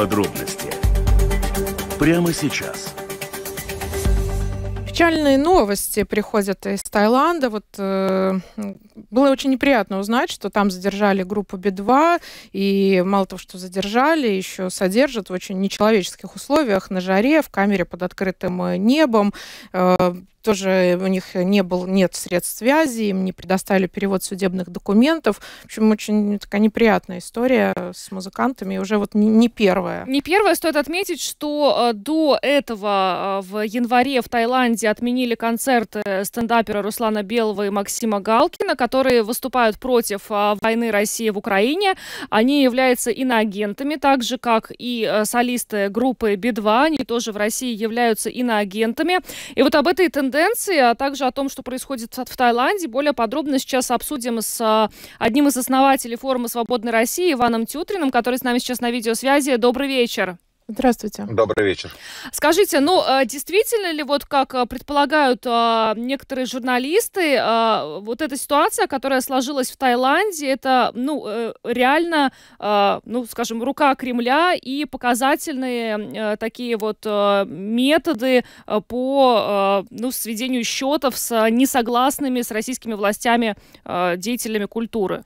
Подробности прямо сейчас. Печальные новости приходят из Таиланда. Вот э, было очень неприятно узнать, что там задержали группу Би-2, и мало того, что задержали, еще содержат в очень нечеловеческих условиях на жаре, в камере под открытым э, небом. Э, тоже у них не был, нет средств связи, им не предоставили перевод судебных документов. В общем, очень такая неприятная история с музыкантами, уже вот не, не первая. Не первая. Стоит отметить, что э, до этого э, в январе в Таиланде отменили концерты э, стендапера Руслана Белого и Максима Галкина, которые выступают против войны России в Украине. Они являются иноагентами, так же, как и солисты группы Би-2. Они тоже в России являются иноагентами. И вот об этой тенденции тенденции, а также о том, что происходит в Таиланде. Более подробно сейчас обсудим с а, одним из основателей форума «Свободной России» Иваном Тютриным, который с нами сейчас на видеосвязи. Добрый вечер. Здравствуйте. Добрый вечер. Скажите, ну, а, действительно ли, вот как а, предполагают а, некоторые журналисты, вот эта ситуация, которая сложилась в Таиланде, это, ну, э, реально, ну, скажем, рука Кремля и показательные такие вот методы по, ну, сведению счетов с несогласными с российскими властями деятелями культуры?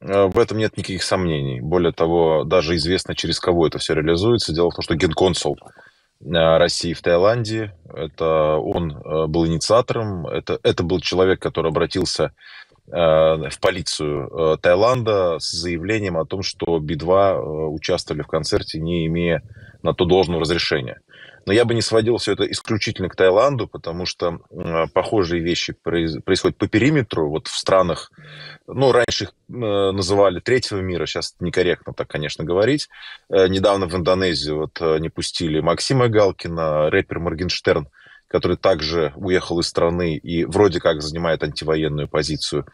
Э, в этом нет никаких сомнений. Более того, даже известно, через кого это все реализуется. Дело в том, что генконсул э, России в Таиланде, это он э, был инициатором, это, это был человек, который обратился в полицию Таиланда с заявлением о том, что Би-2 участвовали в концерте, не имея на то должного разрешения. Но я бы не сводил все это исключительно к Таиланду, потому что э, похожие вещи произ, происходят по периметру, вот в странах, ну, раньше их э, называли третьего мира, сейчас некорректно так, конечно, говорить. Э, недавно в Индонезию вот э, не пустили Максима Галкина, рэпер Моргенштерн, который также уехал из страны и вроде как занимает антивоенную позицию.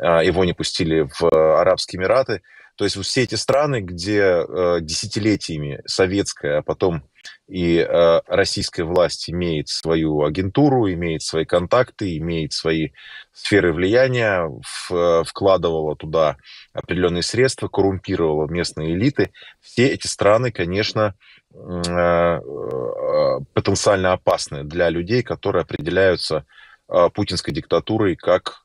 Э, его не пустили в э, Арабские Эмираты. То есть все эти страны, где э, десятилетиями советская, а потом и э, российская власть имеет свою агентуру, имеет свои контакты, имеет свои сферы влияния, э, вкладывала туда определенные средства, коррумпировала местные элиты. Все эти страны, конечно, потенциально опасны для людей, которые определяются путинской диктатурой как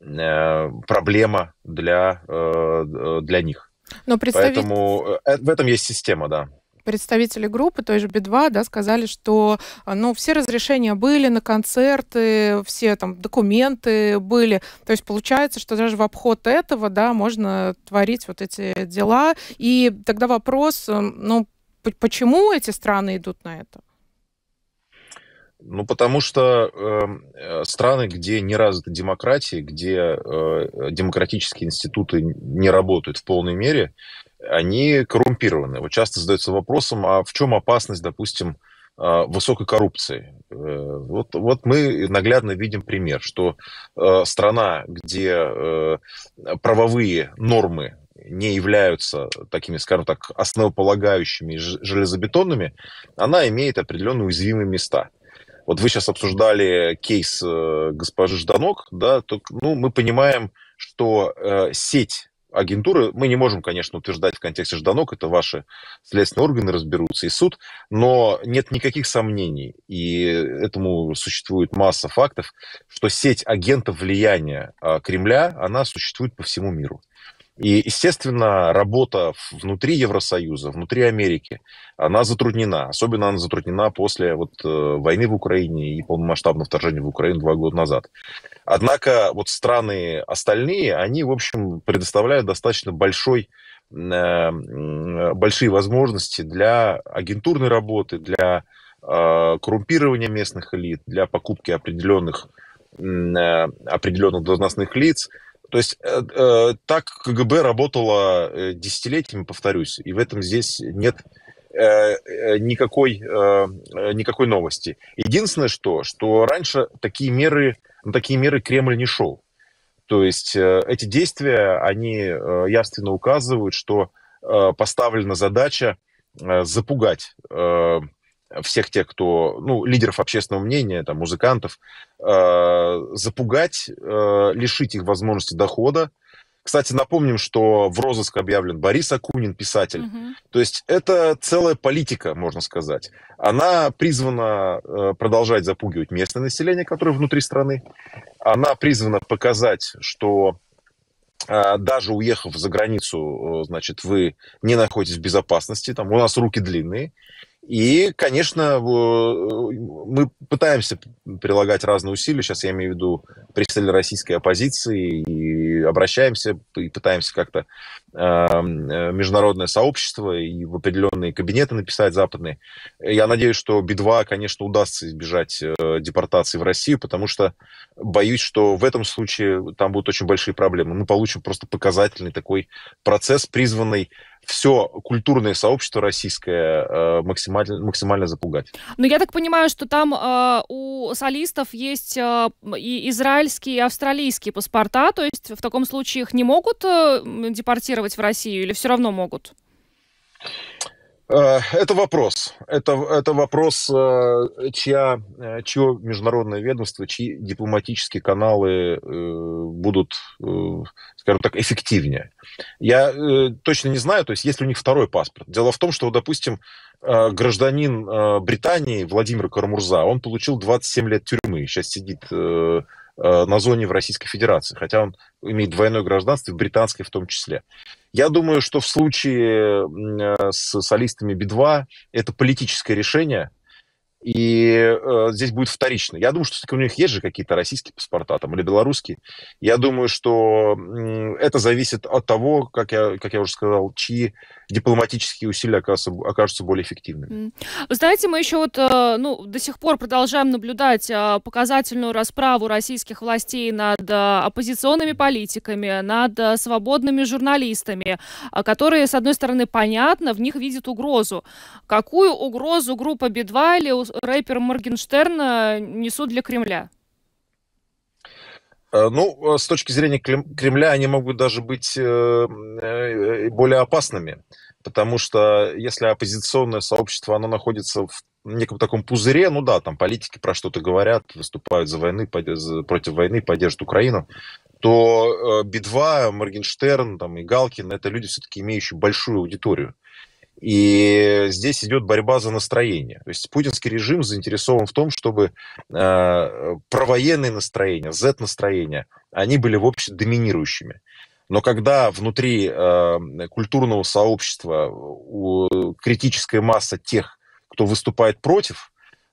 Э, проблема для, э, э, для них. Но представитель... Поэтому в этом есть система, да представители группы, той же Би-2, да, сказали, что ну, все разрешения были на концерты, все там документы были. То есть получается, что даже в обход этого да, можно творить вот эти дела. И тогда вопрос, ну, почему эти страны идут на это? Ну, потому что эм, э, страны, где не развита демократия, где э, демократические институты не работают в полной мере, они коррумпированы. Вот часто задаются вопросом, а в чем опасность, допустим, э, высокой коррупции. Э, вот, вот мы наглядно видим пример, что э, страна, где правовые нормы не являются такими, скажем так, основополагающими железобетонными, она имеет определенные уязвимые места. Вот вы сейчас обсуждали кейс э, госпожи Жданок, да, то, ну, мы понимаем, что э, сеть агентуры, мы не можем, конечно, утверждать в контексте Жданок, это ваши следственные органы разберутся и суд, но нет никаких сомнений, и этому существует масса фактов, что сеть агентов влияния э, Кремля, она существует по всему миру. И, естественно, работа внутри Евросоюза, внутри Америки, она затруднена. Особенно она затруднена после вот, э, войны в Украине и полномасштабного вторжения в Украину два года назад. Однако вот страны остальные, они, в общем, предоставляют достаточно большой э, большие возможности для агентурной работы, для э, коррумпирования местных элит, для покупки определенных, определенных должностных лиц – то есть э, э, так КГБ работало э, десятилетиями, повторюсь, и в этом здесь нет э, э никакой, э, э, никакой новости. Единственное, что, что раньше такие меры, на такие меры Кремль не шел. То есть э, эти действия, они э, явственно указывают, что э, поставлена задача э, запугать э, всех тех, кто, ну, лидеров общественного мнения, там, музыкантов, э, запугать, э, лишить их возможности дохода. Кстати, напомним, что в розыск объявлен Борис Акунин, писатель. Угу. То есть это целая политика, можно сказать. Она призвана э, продолжать запугивать местное население, которое внутри страны. Она призвана показать, что э, даже уехав за границу, э, значит, вы не находитесь в безопасности, там у нас руки длинные, и, конечно, э, мы пытаемся прилагать разные усилия. Сейчас я имею в виду представители российской оппозиции и обращаемся и пытаемся как-то эм, э, международное сообщество и в определенные кабинеты написать западные. Я надеюсь, что Би-2, конечно, удастся избежать э, депортации в Россию, потому что боюсь, что в этом случае там будут очень большие проблемы. Мы получим просто показательный такой процесс, призванный все культурное сообщество российское э, максимально, максимально запугать. Но ну, я так понимаю, что там э, у солистов есть э, и израильские, и австралийские паспорта, то есть в таком случае их не могут э, депортировать в Россию или все равно могут? Э, это вопрос. Это, это вопрос, э, чья, э, чье международное ведомство, чьи дипломатические каналы будут, скажем так, эффективнее. Я точно не знаю, то есть есть ли у них второй паспорт. Дело в том, что, допустим, гражданин Британии Владимир Карамурза, он получил 27 лет тюрьмы, сейчас сидит Э, на зоне в Российской Федерации, хотя он имеет двойное гражданство, и британское в том числе. Я думаю, что в случае э, с солистами Би-2 это политическое решение, и э, здесь будет вторично. Я думаю, что все-таки у них есть же какие-то российские паспорта там, или белорусские. Я думаю, что э, это зависит от того, как я, как я уже сказал, чьи дипломатические усилия окажутся, окажутся более эффективными. знаете, мы еще вот, э, ну, до сих пор продолжаем наблюдать э, показательную расправу российских властей над э, оппозиционными политиками, над свободными журналистами, которые, с одной стороны, понятно, в них видят угрозу. Какую угрозу группа би или рэпер Моргенштерн несут для Кремля? Э, ну, э, с точки зрения Кремля они могут даже быть э, более опасными, потому что если оппозиционное сообщество, оно находится в неком таком пузыре, ну да, там политики про что-то говорят, выступают за войны, против войны, поддерживают Украину, то Бедва, 2 Моргенштерн там, и Галкин – это люди, все-таки имеющие большую аудиторию. И здесь идет борьба за настроение. То есть путинский режим заинтересован в том, чтобы э, провоенные настроения, Z-настроения, они были в общем доминирующими. Но когда внутри э, культурного сообщества у, критическая масса тех, кто выступает против,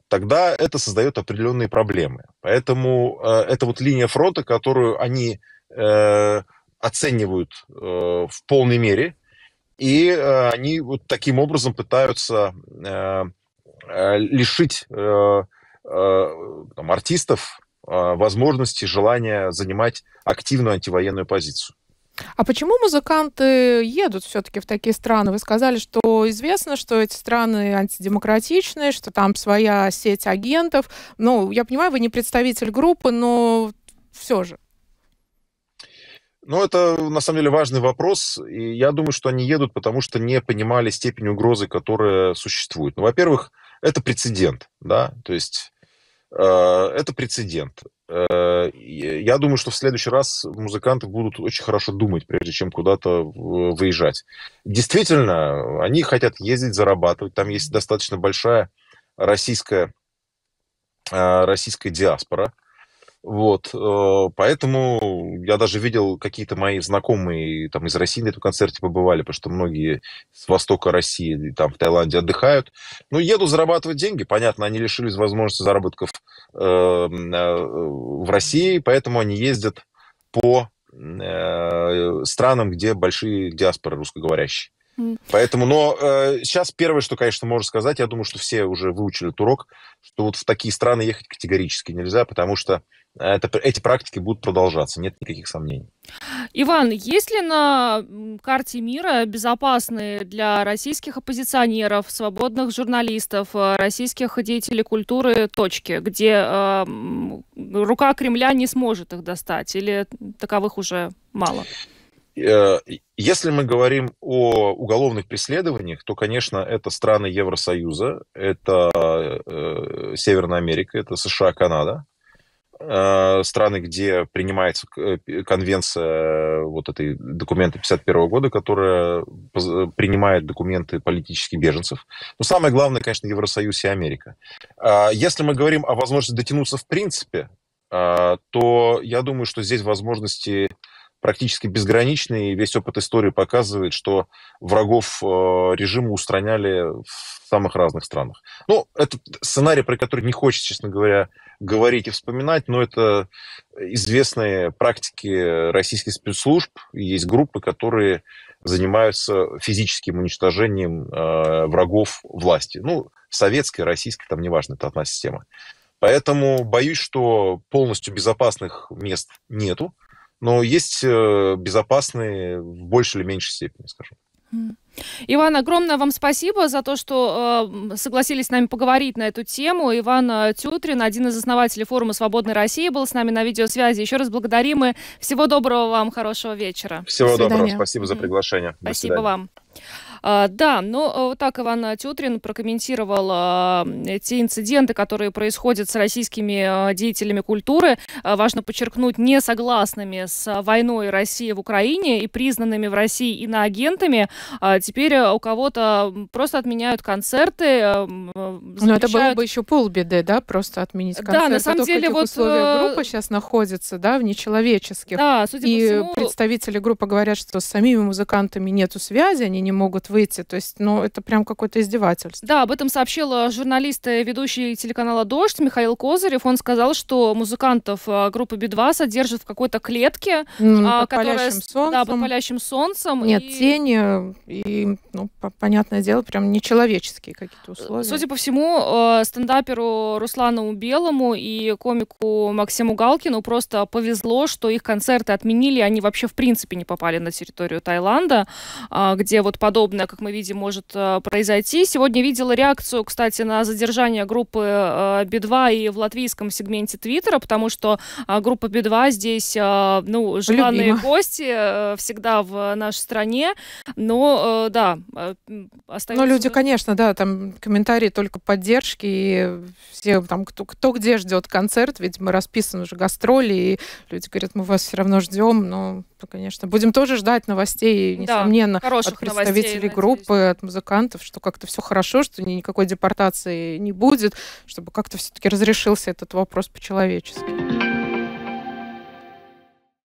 тогда это создает определенные проблемы. Поэтому э, это вот линия фронта, которую они э, оценивают э, в полной мере – и э, они вот таким образом пытаются э, э, лишить э, э, там, артистов э, возможности, желания занимать активную антивоенную позицию. А почему музыканты едут все-таки в такие страны? Вы сказали, что известно, что эти страны антидемократичные, что там своя сеть агентов. Ну, я понимаю, вы не представитель группы, но все же. Ну, это на самом деле важный вопрос. И я думаю, что они едут, потому что не понимали степень угрозы, которая существует. Ну, во-первых, это прецедент, да, то есть э, это прецедент. Э, я думаю, что в следующий раз музыканты будут очень хорошо думать, прежде чем куда-то э, выезжать. Действительно, они хотят ездить, зарабатывать. Там есть достаточно большая российская, э, российская диаспора. Вот, э, поэтому я даже видел какие-то мои знакомые там из России на этом концерте побывали, потому что многие с востока России, там в Таиланде отдыхают. Ну, еду зарабатывать деньги, понятно, они лишились возможности заработков эм, э, в России, поэтому они ездят по э, странам, где большие диаспоры русскоговорящие. Поэтому, но э, сейчас первое, что, конечно, можно сказать, я думаю, что все уже выучили этот урок, что вот в такие страны ехать категорически нельзя, потому что это, эти практики будут продолжаться, нет никаких сомнений. Иван, есть ли на карте мира безопасные для российских оппозиционеров, свободных журналистов, э, российских деятелей культуры точки, где э, рука Кремля не сможет их достать, или таковых уже мало? Э, если мы говорим о уголовных преследованиях, то, конечно, это страны Евросоюза, это э, Северная Америка, это США, Канада. Э, страны, где принимается э, конвенция э, вот этой документы 51 года, которая принимает документы политических беженцев. Но самое главное, конечно, Евросоюз и Америка. А, если мы говорим о возможности дотянуться в принципе, а, то я думаю, что здесь возможности практически безграничные. весь опыт истории показывает, что врагов режима устраняли в самых разных странах. Ну, это сценарий, про который не хочется, честно говоря, говорить и вспоминать, но это известные практики российских спецслужб. Есть группы, которые занимаются физическим уничтожением э, врагов власти. Ну, советской, российской, там неважно, это одна система. Поэтому боюсь, что полностью безопасных мест нету, но есть э, безопасные в большей или меньшей степени, скажем. Иван, огромное вам спасибо за то, что э, согласились с нами поговорить на эту тему. Иван э, Тютрин, один из основателей форума «Свободной России», был с нами на видеосвязи. Еще раз благодарим и всего доброго вам, хорошего вечера. Всего доброго, спасибо за приглашение. Спасибо вам. А, да, но а, вот так Иван Тютрин прокомментировал а, те инциденты, которые происходят с российскими деятелями культуры. Важно подчеркнуть, не согласными с войной России в Украине и признанными в России иноагентами. Теперь у кого-то просто отменяют концерты. Запрещают... Но ну, это было бы еще полбеды, да, просто отменить концерты. Да, на самом Только деле вот... Э, группа сейчас находится, да, в нечеловеческих. Да, судя по и всему... представители группы говорят, что с самими музыкантами нету связи, они не могут выйти. То есть, ну, это прям какое-то издевательство. Да, об этом сообщил э, журналист и э, ведущий телеканала «Дождь» Михаил Козырев. Он сказал, что музыкантов э, группы «Би-2» содержат в какой-то клетке, mm, под которая... Палящим солнцем. Да, под палящим солнцем. Нет и... тени, и, ну, понятное дело, прям нечеловеческие какие-то условия. Судя по всему, стендаперу Руслану Белому и комику Максиму Галкину просто повезло, что их концерты отменили, они вообще в принципе не попали на территорию Таиланда, а, где вот подобные подобное, как мы видим, может э, произойти. Сегодня видела реакцию, кстати, на задержание группы B2 э, и в латвийском сегменте Твиттера, потому что э, группа B2 здесь, ну, желанные Любима. гости всегда в нашей стране. Но, да, ну, остается... Но люди, конечно, да, там комментарии только поддержки, и все там, кто, кто где ждет концерт, ведь мы расписаны уже гастроли, и люди говорят, мы вас все равно ждем, но, конечно, будем тоже ждать новостей, несомненно, да, от представителей новостей, три группы от музыкантов, что как-то все хорошо, что никакой депортации не будет, чтобы как-то все-таки разрешился этот вопрос по-человечески.